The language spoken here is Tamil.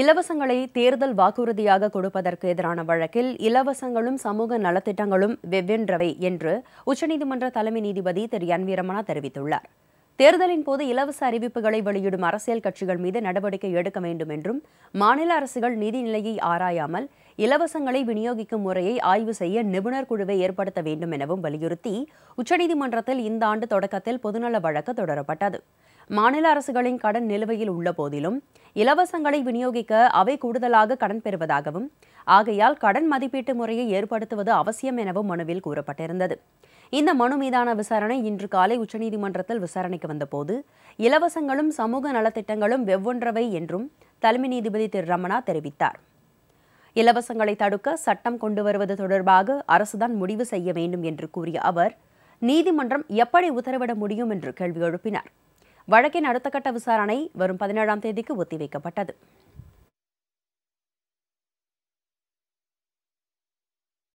இலவசங்களை தேர்தல் வாக்குறுதியாக கொடுப்பதற்கு எதிரான வழக்கில் இலவசங்களும் சமூக நலத்திட்டங்களும் வெவ்வென்றவை என்று உச்சநீதிமன்ற தலைமை நீதிபதி திரு என் வீரமணா தெரிவித்துள்ளார் தேர்தலின் போது இலவச அறிவிப்புகளை வெளியிடும் அரசியல் கட்சிகள் மீது நடவடிக்கை எடுக்க வேண்டும் என்றும் மாநில அரசுகள் நிதிநிலையை ஆராயாமல் இலவசங்களை விநியோகிக்கும் முறையை ஆய்வு செய்ய நிபுணர் குழுவை ஏற்படுத்த வேண்டும் எனவும் வலியுறுத்தி உச்சநீதிமன்றத்தில் இந்த ஆண்டு தொடக்கத்தில் பொதுநல வழக்கு தொடரப்பட்டது மாநில அரசுகளின் கடன் நிலுவையில் உள்ள போதிலும் இலவசங்களை விநியோகிக்க அவை கூடுதலாக கடன் பெறுவதாகவும் ஆகையால் கடன் மதிப்பீட்டு முறையை ஏற்படுத்துவது அவசியம் எனவும் மனுவில் கூறப்பட்டிருந்தது இந்த மனு மீதான விசாரணை இன்று காலை உச்சநீதிமன்றத்தில் விசாரணைக்கு வந்தபோது இலவசங்களும் சமூக நலத்திட்டங்களும் வெவ்வொன்றவை என்றும் தலைமை நீதிபதி திரு ரமணா தெரிவித்தார் இலவசங்களை தடுக்க சட்டம் கொண்டு வருவது தொடர்பாக அரசுதான் முடிவு செய்ய வேண்டும் என்று கூறிய அவர் நீதிமன்றம் எப்படி உத்தரவிட முடியும் என்று கேள்வி எழுப்பினார் வழக்கின் அடுத்த கட்ட விசாரணை வரும் பதினேழாம் தேதிக்கு ஒத்திவைக்கப்பட்டது